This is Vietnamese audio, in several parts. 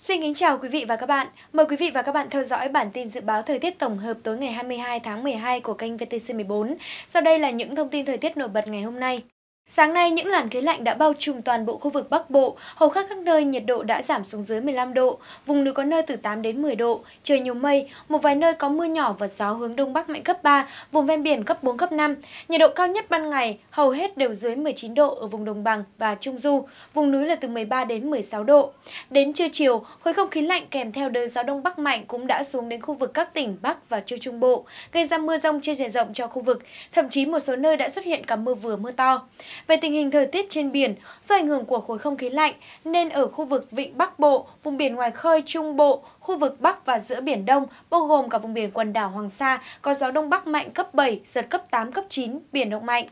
Xin kính chào quý vị và các bạn. Mời quý vị và các bạn theo dõi bản tin dự báo thời tiết tổng hợp tối ngày 22 tháng 12 của kênh VTC14. Sau đây là những thông tin thời tiết nổi bật ngày hôm nay. Sáng nay, những làn khí lạnh đã bao trùm toàn bộ khu vực Bắc Bộ, hầu khắp các nơi nhiệt độ đã giảm xuống dưới 15 độ, vùng núi có nơi từ 8 đến 10 độ, trời nhiều mây, một vài nơi có mưa nhỏ và gió hướng đông bắc mạnh cấp 3, vùng ven biển cấp 4 cấp 5. Nhiệt độ cao nhất ban ngày hầu hết đều dưới 19 độ ở vùng đồng bằng và trung du, vùng núi là từ 13 đến 16 độ. Đến trưa chiều, khối không khí lạnh kèm theo đới gió đông bắc mạnh cũng đã xuống đến khu vực các tỉnh Bắc và Trung Trung Bộ, gây ra mưa rông trên diện rộng cho khu vực, thậm chí một số nơi đã xuất hiện cả mưa vừa mưa to. Về tình hình thời tiết trên biển, do ảnh hưởng của khối không khí lạnh nên ở khu vực vịnh Bắc Bộ, vùng biển ngoài khơi Trung Bộ, khu vực Bắc và giữa Biển Đông, bao gồm cả vùng biển quần đảo Hoàng Sa, có gió Đông Bắc mạnh cấp 7, giật cấp 8, cấp 9, biển động mạnh.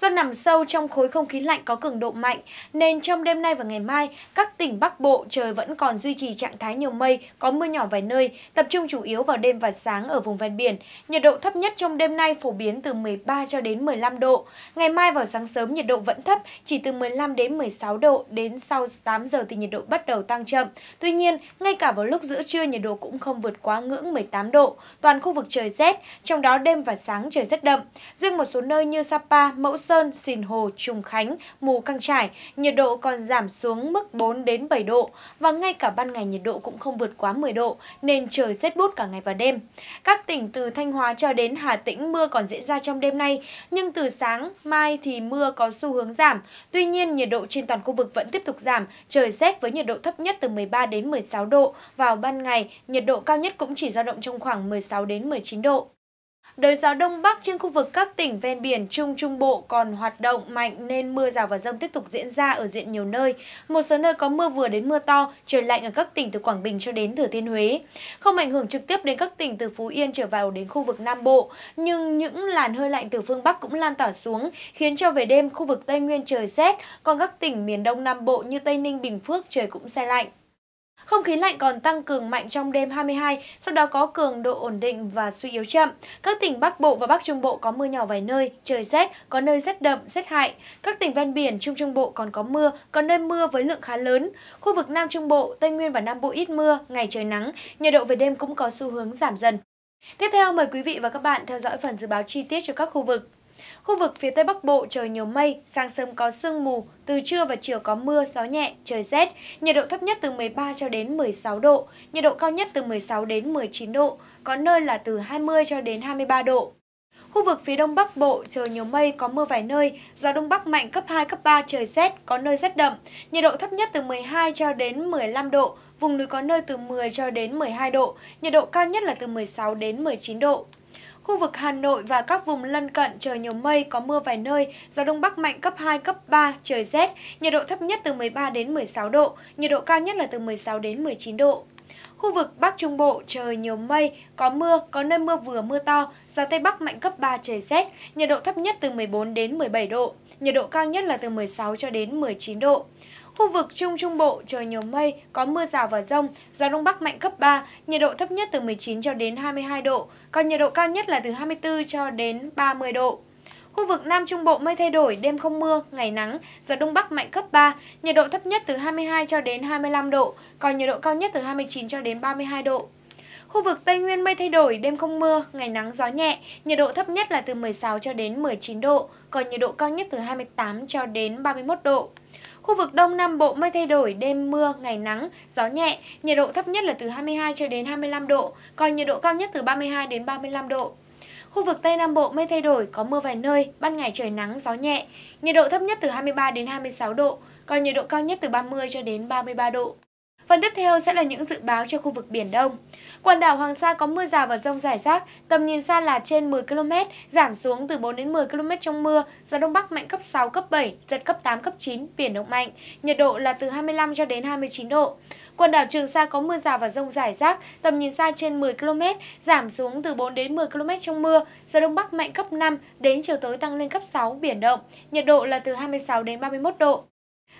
Do nằm sâu trong khối không khí lạnh có cường độ mạnh, nên trong đêm nay và ngày mai, các tỉnh Bắc Bộ trời vẫn còn duy trì trạng thái nhiều mây, có mưa nhỏ vài nơi, tập trung chủ yếu vào đêm và sáng ở vùng ven biển. Nhiệt độ thấp nhất trong đêm nay phổ biến từ 13 cho đến 15 độ. Ngày mai vào sáng sớm nhiệt độ vẫn thấp, chỉ từ 15 đến 16 độ, đến sau 8 giờ thì nhiệt độ bắt đầu tăng chậm. Tuy nhiên, ngay cả vào lúc giữa trưa nhiệt độ cũng không vượt quá ngưỡng 18 độ. Toàn khu vực trời rét, trong đó đêm và sáng trời rất đậm. Riêng một số nơi như Sapa, Mẫu Sơn, Sìn Hồ, Trùng Khánh, Mù Căng Trải, nhiệt độ còn giảm xuống mức 4 đến 7 độ và ngay cả ban ngày nhiệt độ cũng không vượt quá 10 độ nên trời rét bút cả ngày và đêm. Các tỉnh từ Thanh Hóa cho đến Hà Tĩnh mưa còn diễn ra trong đêm nay nhưng từ sáng mai thì mưa có xu hướng giảm. Tuy nhiên nhiệt độ trên toàn khu vực vẫn tiếp tục giảm, trời rét với nhiệt độ thấp nhất từ 13 đến 16 độ vào ban ngày, nhiệt độ cao nhất cũng chỉ dao động trong khoảng 16 đến 19 độ. Đới gió Đông Bắc trên khu vực các tỉnh ven biển Trung Trung Bộ còn hoạt động mạnh nên mưa rào và rông tiếp tục diễn ra ở diện nhiều nơi. Một số nơi có mưa vừa đến mưa to, trời lạnh ở các tỉnh từ Quảng Bình cho đến Thừa Thiên Huế. Không ảnh hưởng trực tiếp đến các tỉnh từ Phú Yên trở vào đến khu vực Nam Bộ, nhưng những làn hơi lạnh từ phương Bắc cũng lan tỏa xuống, khiến cho về đêm khu vực Tây Nguyên trời rét, còn các tỉnh miền Đông Nam Bộ như Tây Ninh, Bình Phước trời cũng xe lạnh. Không khí lạnh còn tăng cường mạnh trong đêm 22, sau đó có cường độ ổn định và suy yếu chậm. Các tỉnh Bắc Bộ và Bắc Trung Bộ có mưa nhỏ vài nơi, trời rét, có nơi rét đậm, rét hại. Các tỉnh ven biển Trung Trung Bộ còn có mưa, có nơi mưa với lượng khá lớn. Khu vực Nam Trung Bộ, Tây Nguyên và Nam Bộ ít mưa, ngày trời nắng, nhiệt độ về đêm cũng có xu hướng giảm dần. Tiếp theo mời quý vị và các bạn theo dõi phần dự báo chi tiết cho các khu vực. Khu vực phía Tây Bắc Bộ trời nhiều mây, sáng sớm có sương mù, từ trưa và chiều có mưa, gió nhẹ, trời rét, nhiệt độ thấp nhất từ 13 cho đến 16 độ, nhiệt độ cao nhất từ 16 đến 19 độ, có nơi là từ 20 cho đến 23 độ. Khu vực phía Đông Bắc Bộ trời nhiều mây, có mưa vài nơi, gió Đông Bắc mạnh cấp 2, cấp 3, trời rét, có nơi rét đậm, nhiệt độ thấp nhất từ 12 cho đến 15 độ, vùng núi có nơi từ 10 cho đến 12 độ, nhiệt độ cao nhất là từ 16 đến 19 độ. Khu vực Hà Nội và các vùng lân cận trời nhiều mây, có mưa vài nơi, gió Đông Bắc mạnh cấp 2, cấp 3, trời rét, nhiệt độ thấp nhất từ 13 đến 16 độ, nhiệt độ cao nhất là từ 16 đến 19 độ. Khu vực Bắc Trung Bộ trời nhiều mây, có mưa, có nơi mưa vừa mưa to, gió Tây Bắc mạnh cấp 3 trời rét, nhiệt độ thấp nhất từ 14 đến 17 độ, nhiệt độ cao nhất là từ 16 cho đến 19 độ. Khu vực Trung Trung Bộ trời nhiều mây, có mưa rào và rông, gió Đông Bắc mạnh cấp 3, nhiệt độ thấp nhất từ 19 cho đến 22 độ, còn nhiệt độ cao nhất là từ 24 cho đến 30 độ. Khu vực Nam Trung Bộ mây thay đổi, đêm không mưa, ngày nắng, gió Đông Bắc mạnh cấp 3, nhiệt độ thấp nhất từ 22 cho đến 25 độ, còn nhiệt độ cao nhất từ 29 cho đến 32 độ. Khu vực Tây Nguyên mây thay đổi, đêm không mưa, ngày nắng gió nhẹ, nhiệt độ thấp nhất là từ 16 cho đến 19 độ, còn nhiệt độ cao nhất từ 28 cho đến 31 độ. Khu vực Đông Nam Bộ mây thay đổi, đêm mưa, ngày nắng, gió nhẹ, nhiệt độ thấp nhất là từ 22 cho đến 25 độ, còn nhiệt độ cao nhất từ 32 đến 35 độ. Khu vực Tây Nam Bộ mây thay đổi, có mưa vài nơi, ban ngày trời nắng, gió nhẹ, nhiệt độ thấp nhất từ 23 đến 26 độ, còn nhiệt độ cao nhất từ 30 cho đến 33 độ. Phần tiếp theo sẽ là những dự báo cho khu vực Biển Đông. Quần đảo Hoàng Sa có mưa rào và rông rải rác, tầm nhìn xa là trên 10 km, giảm xuống từ 4 đến 10 km trong mưa, gió Đông Bắc mạnh cấp 6, cấp 7, giật cấp 8, cấp 9, biển động mạnh, nhiệt độ là từ 25 cho đến 29 độ. Quần đảo Trường Sa có mưa rào và rông rải rác, tầm nhìn xa trên 10 km, giảm xuống từ 4 đến 10 km trong mưa, gió Đông Bắc mạnh cấp 5, đến chiều tối tăng lên cấp 6, biển động, nhiệt độ là từ 26 đến 31 độ.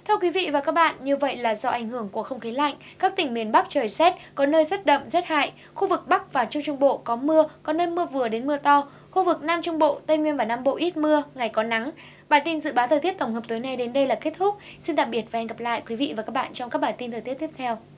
Thưa quý vị và các bạn, như vậy là do ảnh hưởng của không khí lạnh, các tỉnh miền Bắc trời rét, có nơi rất đậm, rét hại. Khu vực Bắc và Trung Trung Bộ có mưa, có nơi mưa vừa đến mưa to. Khu vực Nam Trung Bộ, Tây Nguyên và Nam Bộ ít mưa, ngày có nắng. Bản tin dự báo thời tiết tổng hợp tối nay đến đây là kết thúc. Xin tạm biệt và hẹn gặp lại quý vị và các bạn trong các bản tin thời tiết tiếp theo.